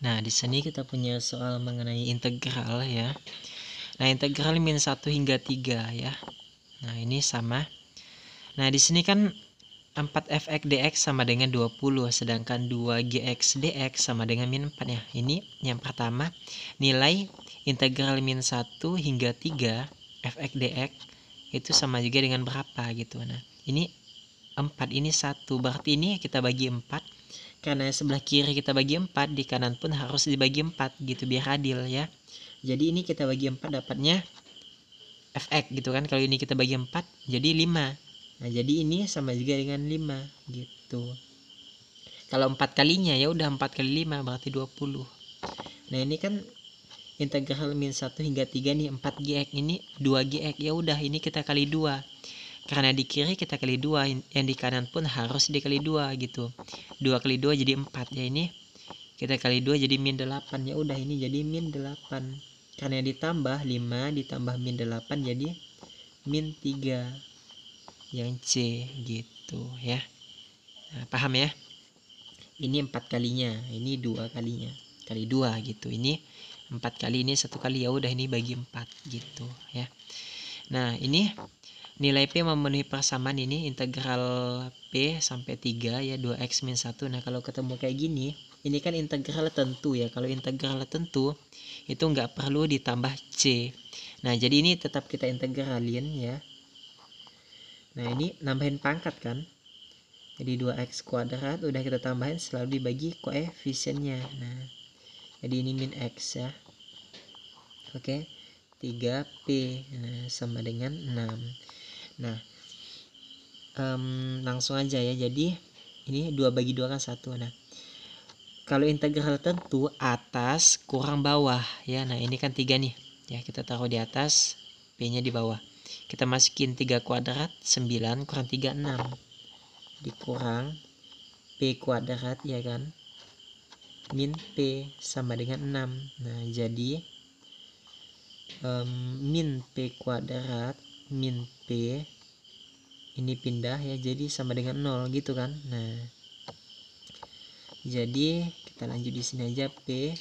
Nah, di sini kita punya soal mengenai integral ya. Nah, integral min 1 hingga 3 ya. Nah, ini sama. Nah, di sini kan 4fx dx sama dengan 20, sedangkan 2gx dx sama dengan min 4 ya. Ini yang pertama, nilai integral min 1 hingga 3 fx dx itu sama juga dengan berapa gitu. Nah, ini 4, ini 1, berarti ini kita bagi 4 karena sebelah kiri kita bagi 4 di kanan pun harus dibagi 4 gitu biar adil ya jadi ini kita bagi 4 dapatnya fx gitu kan kalau ini kita bagi 4 jadi 5 nah jadi ini sama juga dengan 5 gitu kalau 4 kalinya ya udah 4 kali 5 berarti 20 nah ini kan integral min 1 hingga 3 nih 4 gx ini 2 gx ya udah ini kita kali 2 karena di kiri kita kali dua, yang di kanan pun harus dikali dua gitu. Dua kali dua jadi empat ya ini. Kita kali dua jadi min delapan ya udah ini jadi min delapan. Karena ditambah lima ditambah min delapan jadi min tiga yang C gitu ya. Nah, paham ya? Ini empat kalinya, ini dua kalinya, kali dua gitu. Ini empat kali ini satu kali ya udah ini bagi empat gitu ya. Nah ini Nilai P memenuhi persamaan ini integral P sampai 3 ya 2x min 1. Nah kalau ketemu kayak gini, ini kan integral tentu ya. Kalau integral tentu itu nggak perlu ditambah C. Nah jadi ini tetap kita integralin ya. Nah ini nambahin pangkat kan. Jadi 2x kuadrat udah kita tambahin selalu dibagi koefisiennya. Nah jadi ini min x ya. Oke. Okay. 3P nah, sama dengan 6 Nah, um, langsung aja ya. Jadi ini dua bagi dua kan satu. Nah, kalau integral tentu atas kurang bawah ya. Nah ini kan tiga nih. Ya kita taruh di atas, p-nya di bawah. Kita masukin tiga kuadrat, 9 kurang tiga 6. Dikurang P kuadrat ya kan. Min P sama dengan 6. Nah jadi um, min P kuadrat min P ini pindah ya jadi sama dengan 0 gitu kan nah jadi kita lanjut di sini aja P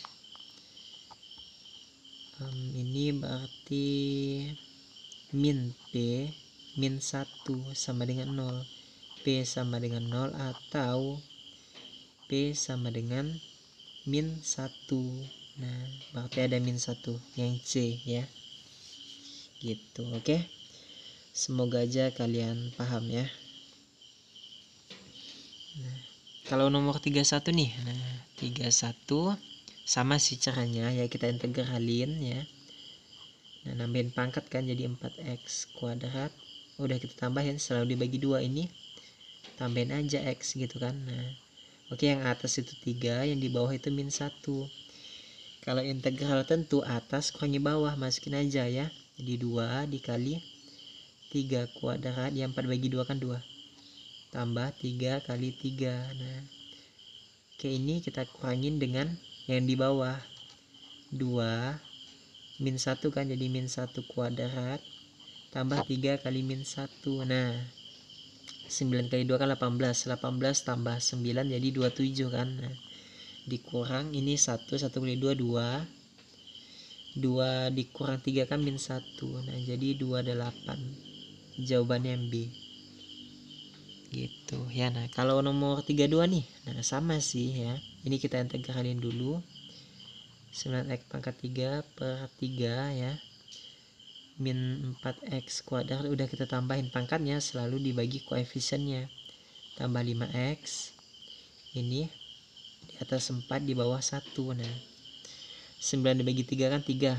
um, ini berarti min P min 1 sama dengan 0 P sama dengan 0 atau P sama dengan min 1 nah berarti ada min 1 yang C ya gitu oke okay? Semoga aja kalian paham ya. Nah, kalau nomor 31 nih, nah 31 sama sih caranya ya kita integralin ya. Nah, nambahin pangkat kan jadi 4x kuadrat. Udah kita tambahin selalu dibagi dua ini. Tambahin aja x gitu kan. Nah, oke yang atas itu tiga, yang di bawah itu minus satu. Kalau integral tentu atas kurangi bawah masukin aja ya. Jadi dua dikali 3 kuadrat yang 4 bagi 2 kan 2 tambah 3 kali 3 nah Oke ini kita kurangin dengan yang di bawah 2 min 1 kan jadi min 1 kuadrat tambah 3 kali min 1 nah 9 kali 2 kan 18 18 tambah 9 jadi 27 kan nah, dikurang ini 1 1 kali 2 2 2 dikurang 3 kan min 1 nah jadi 28 jawabannya B gitu ya nah kalau nomor 32 nih nah sama sih ya ini kita integralin dulu 9x pangkat 3 per 3 ya min 4x kuadrat udah kita tambahin pangkatnya selalu dibagi koefisiennya tambah 5x ini di atas 4 di bawah 1 nah 9 dibagi 3 kan 3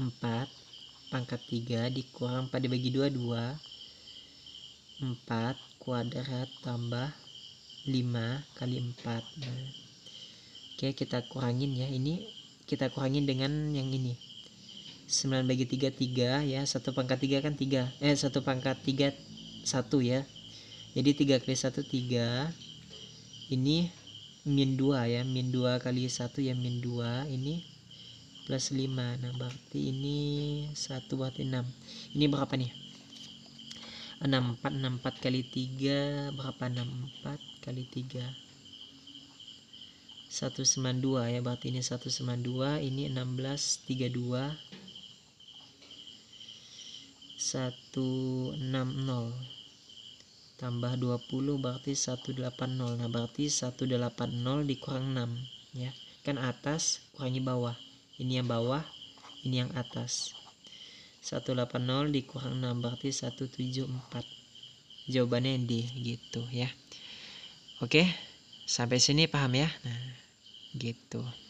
4 pangkat 3 dikurang pada bagi 2 2 4 kuadrat tambah 5 kali 4 nah. oke kita kurangin ya ini kita kurangin dengan yang ini 9 bagi 3 3 ya 1 pangkat 3 kan 3 eh 1 pangkat 3 1 ya jadi 3 kali 1 3 ini min 2 ya min 2 kali 1 ya min 2 ini plus 5 nah berarti ini 1 berarti 6 ini berapa nih 64 64 kali 3 berapa 64 kali 3 192 ya berarti ini 192 ini 16 32 160 tambah 20 berarti 180 nah berarti 180 dikurang 6 ya kan atas kurangi bawah ini yang bawah ini yang atas 180 dikurang 6 berarti 174 jawabannya D gitu ya oke sampai sini paham ya nah gitu